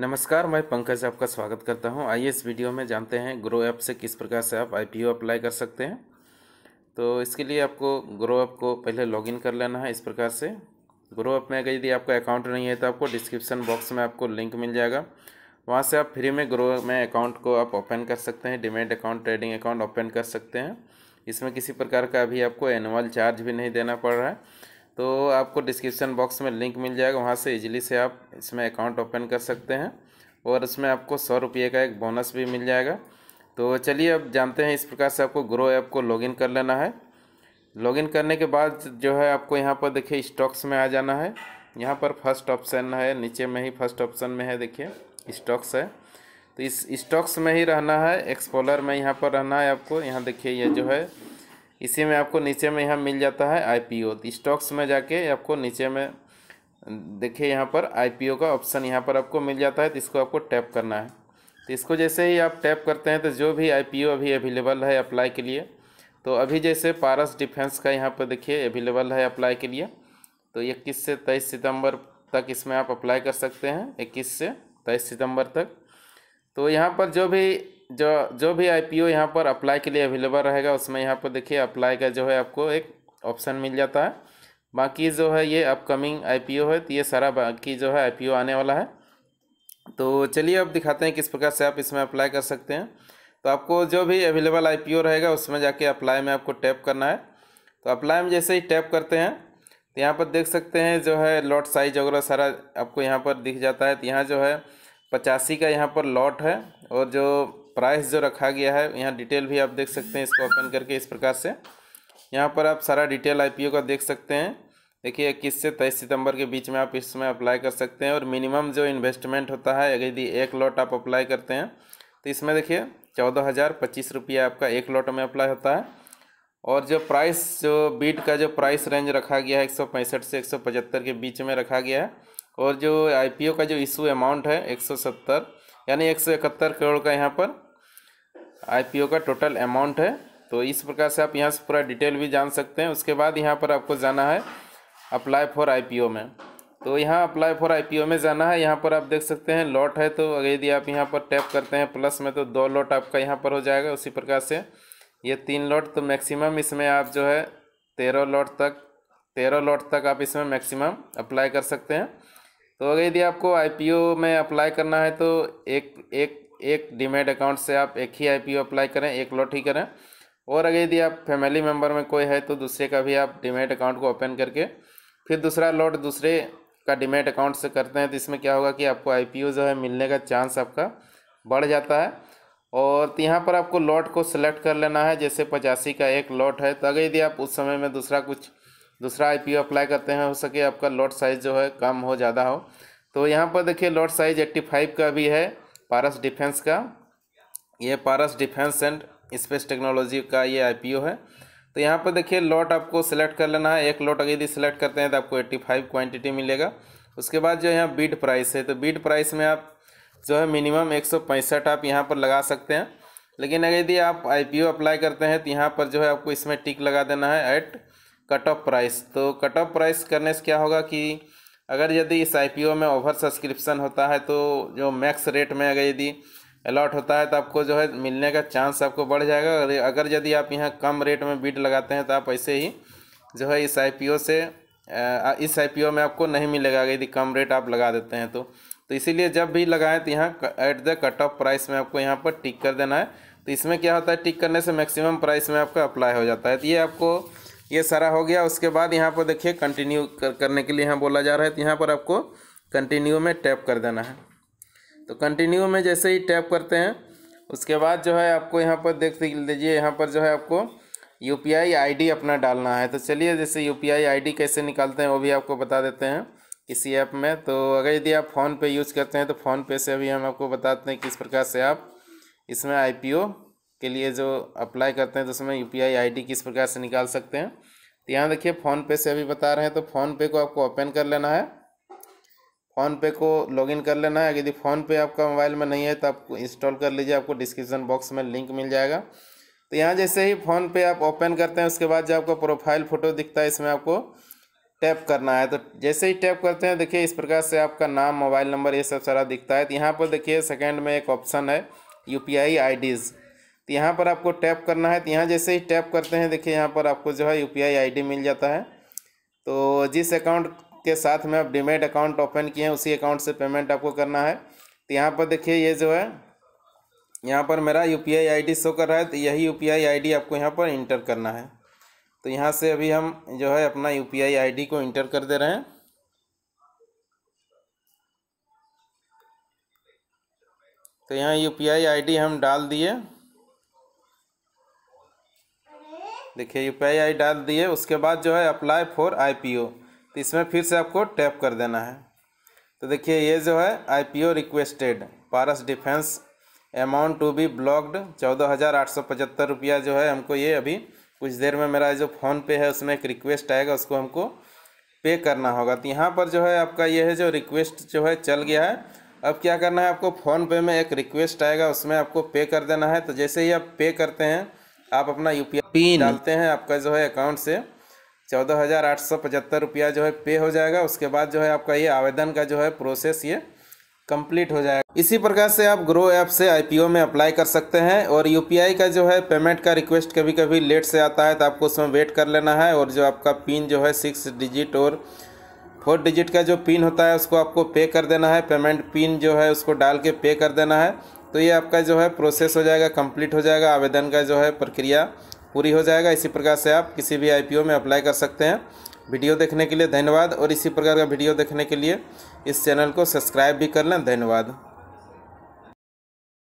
नमस्कार मैं पंकज आपका स्वागत करता हूं आइए इस वीडियो में जानते हैं ग्रो ऐप से किस प्रकार से आप आईपीओ अप्लाई कर सकते हैं तो इसके लिए आपको ग्रो ऐप को पहले लॉगिन कर लेना है इस प्रकार से ग्रो ऐप में अगर यदि आपका अकाउंट नहीं है तो आपको डिस्क्रिप्सन बॉक्स में आपको लिंक मिल जाएगा वहाँ से आप फ्री में ग्रो में अकाउंट को आप ओपन कर सकते हैं demat account trading account open कर सकते हैं इसमें किसी प्रकार का अभी आपको एनुअल चार्ज भी नहीं देना पड़ रहा है तो आपको डिस्क्रिप्शन बॉक्स में लिंक मिल जाएगा वहाँ से इजीली से आप इसमें अकाउंट ओपन कर सकते हैं और इसमें आपको सौ रुपये का एक बोनस भी मिल जाएगा तो चलिए अब जानते हैं इस प्रकार से आपको ग्रो ऐप को लॉगिन कर लेना है लॉगिन करने के बाद जो है आपको यहाँ पर देखिए स्टॉक्स में आ जाना है यहाँ पर फर्स्ट ऑप्शन है नीचे में ही फर्स्ट ऑप्शन में है देखिए स्टॉक्स है तो इस स्टॉक्स में ही रहना है एक्सपोलर में यहाँ पर रहना है आपको यहाँ देखिए ये यह जो है इसी में आपको नीचे में यहाँ मिल जाता है आईपीओ तो स्टॉक्स में जाके आपको नीचे में देखिए यहाँ पर आईपीओ का ऑप्शन यहाँ पर आपको मिल जाता है तो इसको आपको टैप करना है तो इसको जैसे ही आप टैप करते हैं तो जो भी आईपीओ अभी अवेलेबल है अप्लाई के लिए तो अभी जैसे पारस डिफेंस का यहाँ पर देखिए अवेलेबल है अप्लाई के लिए तो इक्कीस से तेईस सितम्बर तक इसमें आप अप्लाई कर सकते हैं इक्कीस से तेईस सितम्बर तक तो यहाँ पर जो भी जो जो भी आई पी ओ यहाँ पर अप्लाई के लिए अवेलेबल रहेगा उसमें यहाँ पर देखिए अप्लाई का जो है आपको एक ऑप्शन मिल जाता है बाकी जो है ये अपकमिंग आई पी ओ है तो ये सारा बाकी जो है आई पी ओ आने वाला है तो चलिए अब दिखाते हैं किस प्रकार से आप इसमें अप्लाई कर सकते हैं तो आपको जो भी अवेलेबल आई पी ओ रहेगा उसमें जाके अप्लाई में आपको टैप करना है तो अप्लाई में जैसे ही टैप करते हैं तो यहाँ पर देख सकते हैं जो है लॉट साइज वगैरह सारा आपको यहाँ पर दिख जाता है तो यहाँ जो है पचासी का यहाँ पर लॉट है और जो प्राइस जो रखा गया है यहाँ डिटेल भी आप देख सकते हैं इसको ओपन करके इस प्रकार से यहाँ पर आप सारा डिटेल आईपीओ का देख सकते हैं देखिए इक्कीस से तेईस सितंबर के बीच में आप इसमें अप्लाई कर सकते हैं और मिनिमम जो इन्वेस्टमेंट होता है अगर यदि एक लॉट आप अप्लाई करते हैं तो इसमें देखिए चौदह हज़ार पच्चीस रुपया आपका एक लॉट में अप्लाई होता है और जो प्राइस जो बीट का जो प्राइस रेंज रखा गया है एक सौ पैंसठ से एक सौ पचहत्तर के बीच में रखा गया है और जो आई का जो इशू अमाउंट है एक सौ सत्तर यानी एक सौ इकहत्तर करोड़ का यहाँ पर आईपीओ का टोटल अमाउंट है तो इस प्रकार से आप यहाँ से पूरा डिटेल भी जान सकते हैं उसके बाद यहाँ पर आपको जाना है अप्लाई फॉर आईपीओ में तो यहाँ अप्लाई फॉर आईपीओ में जाना है यहाँ पर आप देख सकते हैं लॉट है तो अगर यदि आप यहाँ पर टैप करते हैं प्लस में तो दो लॉट आपका यहाँ पर हो जाएगा उसी प्रकार से ये तीन लॉट तो मैक्सिमम इसमें आप जो है तेरह लॉट तक तेरह लॉट तक आप इसमें मैक्सिमम अप्लाई कर सकते हैं तो अगर यदि आपको आईपीओ में अप्लाई करना है तो एक एक एक डिमेट अकाउंट से आप एक ही आईपीओ अप्लाई करें एक लॉट ही करें और अगर यदि आप फैमिली मेम्बर में कोई है तो दूसरे का भी आप डिमेट अकाउंट को ओपन करके फिर दूसरा लॉट दूसरे का डिमेट अकाउंट से करते हैं तो इसमें क्या होगा कि आपको आई जो है मिलने का चांस आपका बढ़ जाता है और तो यहाँ पर आपको लॉट को सिलेक्ट कर लेना है जैसे पचासी का एक लॉट है तो अगर यदि आप उस समय में दूसरा कुछ दूसरा आई अप्लाई करते हैं हो सके आपका लॉट साइज़ जो है कम हो ज़्यादा हो तो यहाँ पर देखिए लॉट साइज़ एट्टी फाइव का भी है पारस डिफेंस का ये Paras defence and space technology का ये आईपीओ है तो यहाँ पर देखिए लॉट आपको सिलेक्ट कर लेना है एक लॉट अगर यदि सिलेक्ट करते हैं तो आपको एट्टी फाइव क्वान्टिटी मिलेगा उसके बाद जो यहाँ बीड प्राइस है तो बीड प्राइस में आप जो है मिनिमम एक सौ पैंसठ आप यहाँ पर लगा सकते हैं लेकिन अगर यदि आप आई अप्लाई करते हैं तो यहाँ पर जो है आपको इसमें टिक लगा देना है एट कट ऑफ प्राइस तो कट ऑफ प्राइस करने से क्या होगा कि अगर यदि इस आई में ओवर सब्सक्रिप्शन होता है तो जो मैक्स रेट में अगर यदि अलॉट होता है तो आपको जो है मिलने का चांस आपको बढ़ जाएगा अगर यदि आप यहाँ कम रेट में बीड लगाते हैं तो आप ऐसे ही जो है इस आई से इस आई में आपको नहीं मिलेगा यदि कम रेट आप लगा देते हैं तो तो इसीलिए जब भी लगाएं तो यहाँ at the cut off price में आपको यहाँ पर टिक कर देना है तो इसमें क्या होता है टिक करने से मैक्सिमम प्राइस में आपका अप्लाई हो जाता है तो ये आपको ये सारा हो गया उसके बाद यहाँ पर देखिए कंटिन्यू कर, करने के लिए यहाँ बोला जा रहा है तो यहाँ पर आपको कंटिन्यू में टैप कर देना है तो कंटिन्यू में जैसे ही टैप करते हैं उसके बाद जो है आपको यहाँ पर देख लीजिए यहाँ पर जो है आपको U P I I D अपना डालना है तो चलिए जैसे U P I I D कैसे निकालते हैं वो भी आपको बता देते हैं किसी ऐप में तो अगर यदि आप फ़ोन पे यूज़ करते हैं तो फ़ोन पे से भी हम आपको बताते हैं किस प्रकार से आप इसमें आई पी ओ के लिए जो अप्लाई करते हैं तो उसमें यू पी आई किस प्रकार से निकाल सकते हैं तो यहाँ देखिए फ़ोनपे से अभी बता रहे हैं तो फ़ोनपे को आपको ओपन कर लेना है फ़ोनपे को लॉगिन कर लेना है यदि फ़ोनपे आपका मोबाइल में नहीं है तो आप इंस्टॉल कर लीजिए आपको डिस्क्रिप्शन बॉक्स में लिंक मिल जाएगा तो यहाँ जैसे ही फ़ोन पे आप ओपन करते हैं उसके बाद जो आपका प्रोफाइल फ़ोटो दिखता है इसमें आपको टैप करना है तो जैसे ही टैप करते हैं देखिए इस प्रकार से आपका नाम मोबाइल नंबर ये सब सारा दिखता है तो यहाँ पर देखिए सेकेंड में एक ऑप्शन है यू पी आई तो यहाँ पर आपको टैप करना है तो यहाँ जैसे ही टैप करते हैं देखिए यहाँ पर आपको जो है यू पी मिल जाता है तो जिस अकाउंट के साथ में आप डिमेट अकाउंट ओपन किए हैं उसी अकाउंट से पेमेंट आपको करना है तो यहाँ पर देखिए ये जो है यहाँ पर मेरा यू पी आई शो कर रहा है तो यही यू पी आपको यहाँ पर इंटर करना है तो यहाँ से अभी हम जो है अपना यू पी को इंटर कर दे रहे हैं तो यहाँ यू पी हम डाल दिए देखिए यू पी डाल दिए उसके बाद जो है अप्लाई फॉर आई तो इसमें फिर से आपको टैप कर देना है तो देखिए ये जो है I P O requested Paras defence amount to be blocked चौदह हज़ार आठ सौ पचहत्तर रुपया जो है हमको ये अभी कुछ देर में मेरा जो फ़ोन पे है उसमें एक रिक्वेस्ट आएगा उसको हमको पे करना होगा तो यहाँ पर जो है आपका ये है जो रिक्वेस्ट जो है चल गया है अब क्या करना है आपको फ़ोन पे में एक रिक्वेस्ट आएगा उसमें आपको पे कर देना है तो जैसे ही आप पे करते हैं आप अपना यू पिन डालते हैं आपका जो है अकाउंट से चौदह हज़ार आठ सौ पचहत्तर रुपया जो है पे हो जाएगा उसके बाद जो है आपका ये आवेदन का जो है प्रोसेस ये कंप्लीट हो जाएगा इसी प्रकार से आप ग्रो ऐप से आईपीओ में अप्लाई कर सकते हैं और यूपीआई का जो है पेमेंट का रिक्वेस्ट कभी कभी लेट से आता है तो आपको उसमें वेट कर लेना है और जो आपका पिन जो है सिक्स डिजिट और फोर डिजिट का जो पिन होता है उसको आपको पे कर देना है पेमेंट पिन जो है उसको डाल के पे कर देना है तो ये आपका जो है प्रोसेस हो जाएगा कंप्लीट हो जाएगा आवेदन का जो है प्रक्रिया पूरी हो जाएगा इसी प्रकार से आप किसी भी आईपीओ में अप्लाई कर सकते हैं वीडियो देखने के लिए धन्यवाद और इसी प्रकार का वीडियो देखने के लिए इस चैनल को सब्सक्राइब भी कर लें धन्यवाद